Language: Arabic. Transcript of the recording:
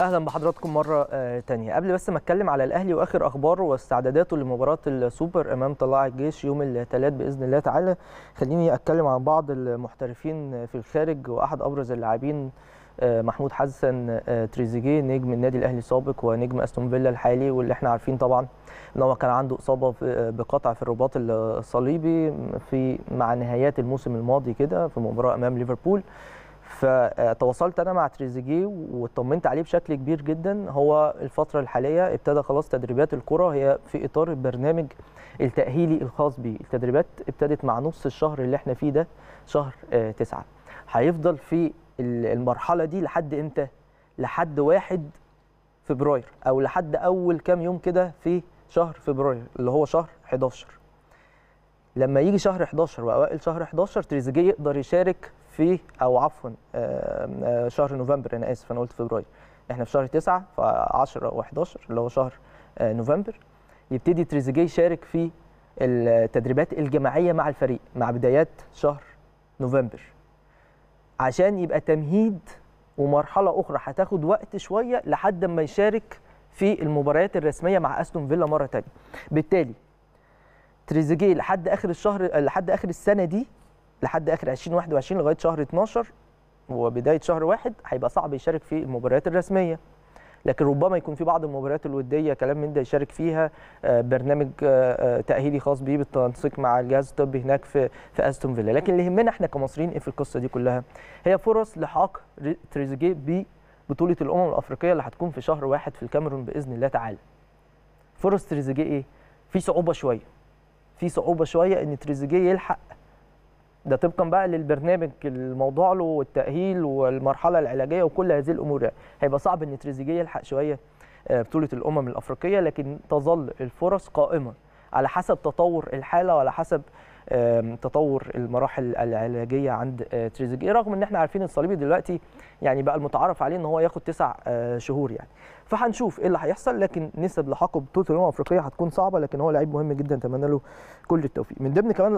اهلا بحضراتكم مره آه، تانية قبل بس ما اتكلم على الاهلي واخر اخباره واستعداداته لمباراه السوبر امام طلاع الجيش يوم الثلاث باذن الله تعالى خليني اتكلم عن بعض المحترفين في الخارج واحد ابرز اللاعبين آه، محمود حسن آه، تريزيجيه نجم النادي الاهلي السابق ونجم استون فيلا الحالي واللي احنا عارفين طبعا ان هو كان عنده اصابه بقطع في الرباط الصليبي في مع نهايات الموسم الماضي كده في مباراه امام ليفربول فتواصلت انا مع تريزيجيه واطمنت عليه بشكل كبير جدا هو الفتره الحاليه ابتدى خلاص تدريبات الكره هي في اطار البرنامج التاهيلي الخاص بيه التدريبات ابتدت مع نص الشهر اللي احنا فيه ده شهر آه، تسعة هيفضل في المرحله دي لحد امتى لحد واحد فبراير او لحد اول كام يوم كده في شهر فبراير اللي هو شهر 11 لما يجي شهر 11 واوائل شهر 11 تريزيجيه يقدر يشارك في او عفوا آه، آه، شهر نوفمبر انا اسف انا قلت فبراير احنا في شهر 9 ف 10 و11 اللي هو شهر آه، نوفمبر يبتدي تريزيجيه يشارك في التدريبات الجماعيه مع الفريق مع بدايات شهر نوفمبر عشان يبقى تمهيد ومرحله اخرى هتاخد وقت شويه لحد ما يشارك في المباريات الرسميه مع استون فيلا مره ثانيه بالتالي تريزيجيه لحد اخر الشهر لحد اخر السنه دي لحد اخر 2021 لغايه شهر 12 وبدايه شهر واحد هيبقى صعب يشارك في المباريات الرسميه لكن ربما يكون في بعض المباريات الوديه كلام من ده يشارك فيها آه، برنامج آه، آه، تاهيلي خاص بيه بالتنسيق مع الجهاز الطبي هناك في في استون فيلا لكن اللي يهمنا احنا كمصريين ايه في القصه دي كلها هي فرص لحاق تريزيجيه ببطوله الامم الافريقيه اللي هتكون في شهر واحد في الكاميرون باذن الله تعالى فرص تريزيجيه ايه في صعوبه شويه في صعوبه شويه ان تريزيجيه يلحق ده طبقا بقى للبرنامج الموضوع له والتاهيل والمرحله العلاجيه وكل هذه الامور يعني. هيبقى صعب ان تريزيجيه يلحق شويه آه، بطوله الامم الافريقيه لكن تظل الفرص قائمه على حسب تطور الحاله وعلى حسب تطور المراحل العلاجيه عند آه، تريزيجيه رغم ان احنا عارفين الصليبي دلوقتي يعني بقى المتعارف عليه ان هو ياخد تسع آه، شهور يعني فهنشوف ايه اللي هيحصل لكن نسب لحاقه بطوله الامم الافريقيه هتكون صعبه لكن هو لعيب مهم جدا اتمنى له كل التوفيق من ضمن كمان